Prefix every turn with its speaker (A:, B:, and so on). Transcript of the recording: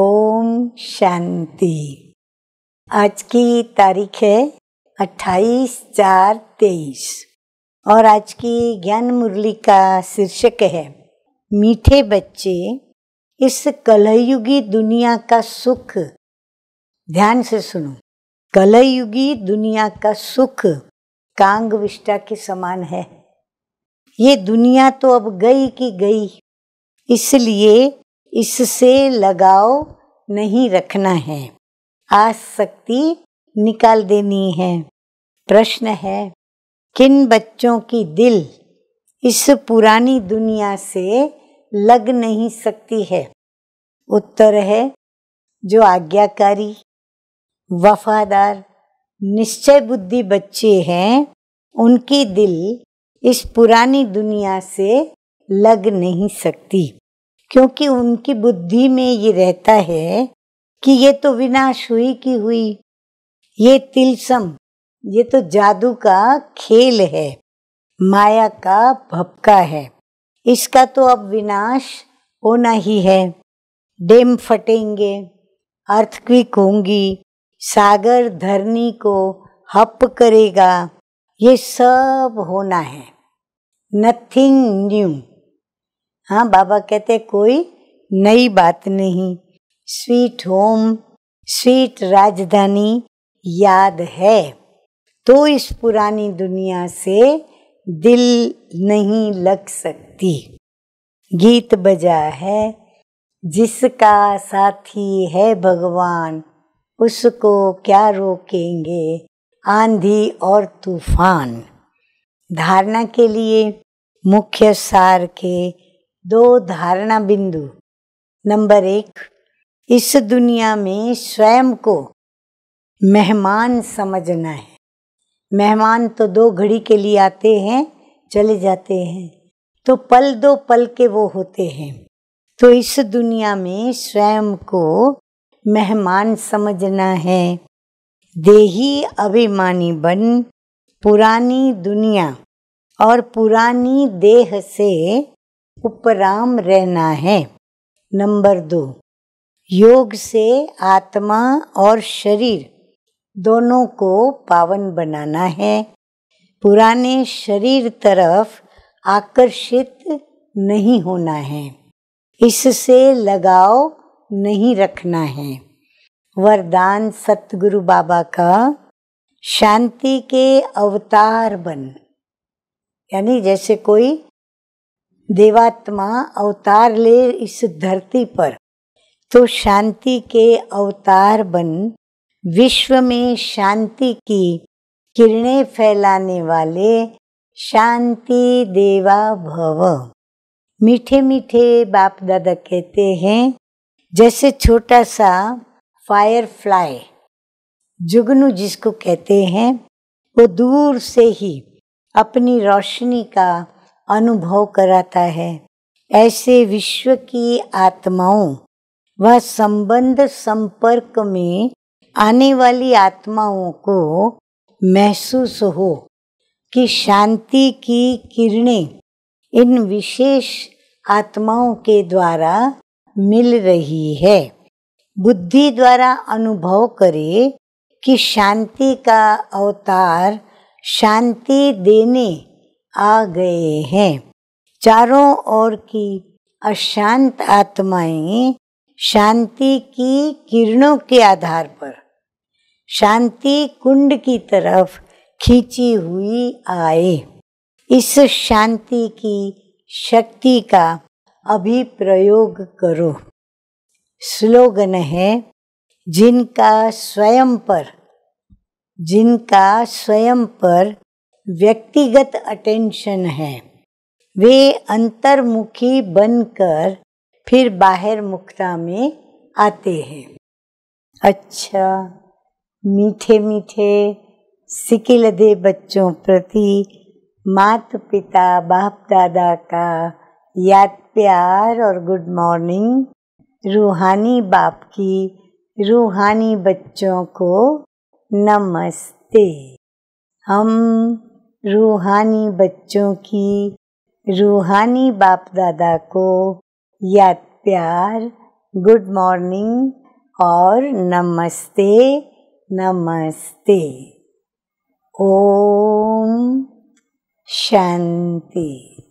A: ओम शांति आज की तारीख है अट्ठाईस चार तेईस और आज की ज्ञान मुरली का शीर्षक है मीठे बच्चे इस कलयुगी दुनिया का सुख ध्यान से सुनो कलयुगी दुनिया का सुख कांग विष्टा के समान है ये दुनिया तो अब गई की गई इसलिए इससे लगाव नहीं रखना है आसक्ति निकाल देनी है प्रश्न है किन बच्चों की दिल इस पुरानी दुनिया से लग नहीं सकती है उत्तर है जो आज्ञाकारी वफादार निश्चय बुद्धि बच्चे हैं उनकी दिल इस पुरानी दुनिया से लग नहीं सकती क्योंकि उनकी बुद्धि में ये रहता है कि ये तो विनाश हुई की हुई ये तिलसम ये तो जादू का खेल है माया का भपका है इसका तो अब विनाश होना ही है डेम फटेंगे अर्थक्विक होंगी सागर धरनी को हप करेगा ये सब होना है नथिंग न्यू हाँ बाबा कहते कोई नई बात नहीं स्वीट होम स्वीट राजधानी याद है तो इस पुरानी दुनिया से दिल नहीं लग सकती गीत बजा है जिसका साथी है भगवान उसको क्या रोकेंगे आंधी और तूफान धारणा के लिए मुख्य सार के दो धारणा बिंदु नंबर एक इस दुनिया में स्वयं को मेहमान समझना है मेहमान तो दो घड़ी के लिए आते हैं चले जाते हैं तो पल दो पल के वो होते हैं तो इस दुनिया में स्वयं को मेहमान समझना है देही अभिमानी बन पुरानी दुनिया और पुरानी देह से उपराम रहना है नंबर दो योग से आत्मा और शरीर दोनों को पावन बनाना है पुराने शरीर तरफ आकर्षित नहीं होना है इससे लगाव नहीं रखना है वरदान सतगुरु बाबा का शांति के अवतार बन यानी जैसे कोई देवात्मा अवतार ले इस धरती पर तो शांति के अवतार बन विश्व में शांति की किरणें फैलाने वाले शांति देवा भव मीठे मीठे बाप दादा कहते हैं जैसे छोटा सा फायर फ्लाई जुगनू जिसको कहते हैं वो दूर से ही अपनी रोशनी का अनुभव कराता है ऐसे विश्व की आत्माओं व संबंध संपर्क में आने वाली आत्माओं को महसूस हो कि शांति की किरणें इन विशेष आत्माओं के द्वारा मिल रही है बुद्धि द्वारा अनुभव करे कि शांति का अवतार शांति देने आ गए हैं चारों ओर की अशांत आत्माएं शांति की किरणों के आधार पर शांति कुंड की तरफ खींची हुई आए इस शांति की शक्ति का अभी प्रयोग करो स्लोगन है जिनका स्वयं पर जिनका स्वयं पर व्यक्तिगत अटेंशन है वे अंतर्मुखी बनकर फिर बाहर मुखता में आते हैं अच्छा मीठे मीठे सिकिलदे बच्चों प्रति मात पिता बाप दादा का याद प्यार और गुड मॉर्निंग रूहानी बाप की रूहानी बच्चों को नमस्ते हम रूहानी बच्चों की रूहानी बाप दादा को याद प्यार गुड मॉर्निंग और नमस्ते नमस्ते ओम शांति